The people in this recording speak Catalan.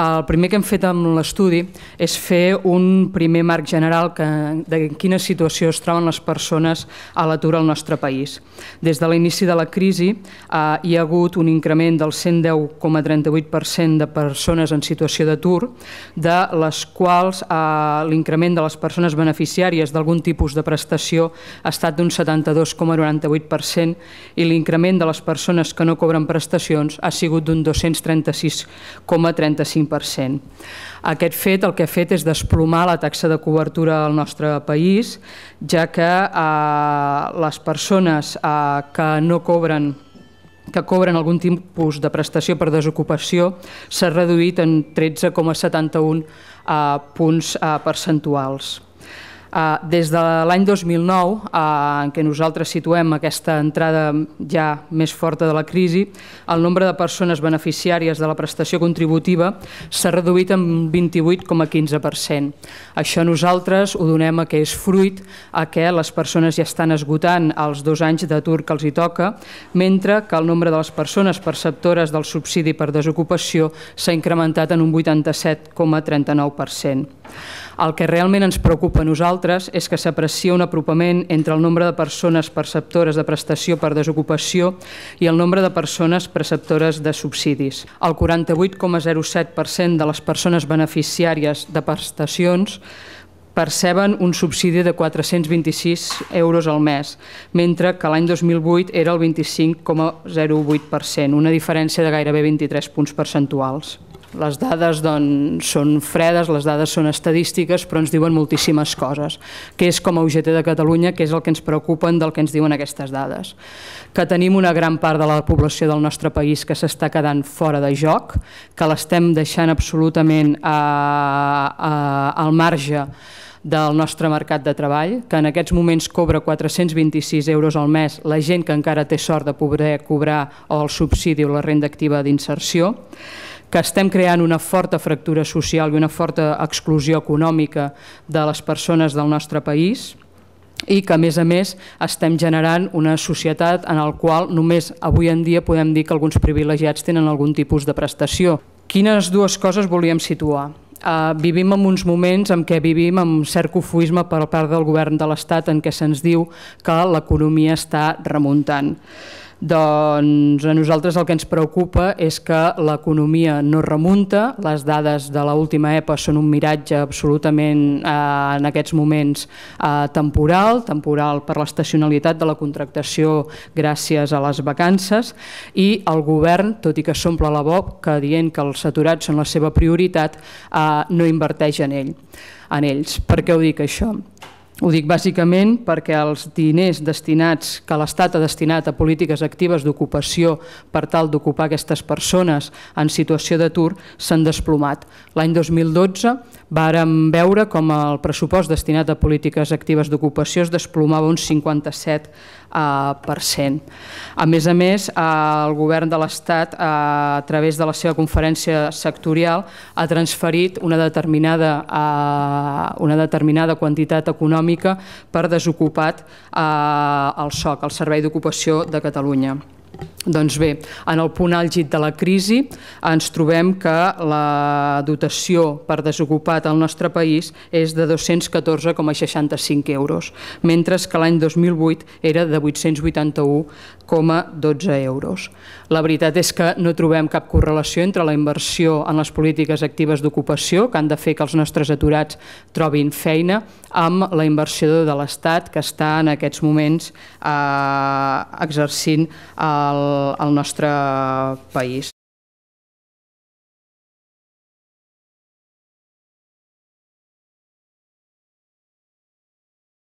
El primer que hem fet amb l'estudi és fer un primer marc general que, de quina situació es troben les persones a l'atur al nostre país. Des de l'inici de la crisi eh, hi ha hagut un increment del 110,38% de persones en situació d'atur, de les quals eh, l'increment de les persones beneficiàries d'algun tipus de prestació ha estat d'un 72,98% i l'increment de les persones que no cobren prestacions ha sigut d'un 236,35%. 25%. Aquest fet el que ha fet és desplomar la taxa de cobertura al nostre país, ja que eh, les persones eh, que no cobren que cobren algun tipus de prestació per desocupació s'ha reduït en 13,71 eh, punts eh, percentuals. Eh, des de l'any 2009, eh, en què nosaltres situem aquesta entrada ja més forta de la crisi, el nombre de persones beneficiàries de la prestació contributiva s'ha reduït en 28,15%. Això nosaltres ho donem a que és fruit a que les persones ja estan esgotant els dos anys d'atur que els hi toca, mentre que el nombre de les persones perceptores del subsidi per desocupació s'ha incrementat en un 87,39%. El que realment ens preocupa a nosaltres és que s'aprecia un apropament entre el nombre de persones perceptores de prestació per desocupació i el nombre de persones preceptores de subsidis. El 48,07% de les persones beneficiàries de prestacions perceben un subsidi de 426 euros al mes, mentre que l'any 2008 era el 25,08%, una diferència de gairebé 23 punts percentuals. Les dades doncs, són fredes, les dades són estadístiques, però ens diuen moltíssimes coses, que és com a UGT de Catalunya, que és el que ens preocupen del que ens diuen aquestes dades. Que tenim una gran part de la població del nostre país que s'està quedant fora de joc, que l'estem deixant absolutament a, eh, a, eh, al marge del nostre mercat de treball, que en aquests moments cobra 426 euros al mes la gent que encara té sort de poder cobrar el subsidi o la renda activa d'inserció, que estem creant una forta fractura social i una forta exclusió econòmica de les persones del nostre país i que, a més a més, estem generant una societat en la qual només avui en dia podem dir que alguns privilegiats tenen algun tipus de prestació. Quines dues coses volíem situar? Eh, vivim en uns moments en què vivim amb cert cofuisme per part del govern de l'Estat en què se'ns diu que l'economia està remuntant. Doncs a nosaltres el que ens preocupa és que l'economia no remunta, les dades de l'última EPA són un miratge absolutament eh, en aquests moments eh, temporal, temporal per l'estacionalitat de la contractació gràcies a les vacances i el govern, tot i que s'omple la boca dient que els saturats són la seva prioritat, eh, no inverteix en ell en ells. Per què ho dic això? Ho dic bàsicament perquè els diners destinats que l'Estat ha destinat a polítiques actives d'ocupació per tal d'ocupar aquestes persones en situació d'atur s'han desplomat. L'any 2012 vàrem veure com el pressupost destinat a polítiques actives d'ocupació es desplomava un 57%. Eh, a més a més, eh, el govern de l'Estat, eh, a través de la seva conferència sectorial, ha transferit una determinada, una determinada quantitat econòmica econòmica per desocupat eh, al SOC, al Servei d'Ocupació de Catalunya. Doncs bé, en el punt àlgid de la crisi ens trobem que la dotació per desocupat al nostre país és de 214,65 euros, mentre que l'any 2008 era de 881,12 euros. La veritat és que no trobem cap correlació entre la inversió en les polítiques actives d'ocupació, que han de fer que els nostres aturats trobin feina, amb la inversió de l'Estat que està en aquests moments eh, exercint el al nostre país.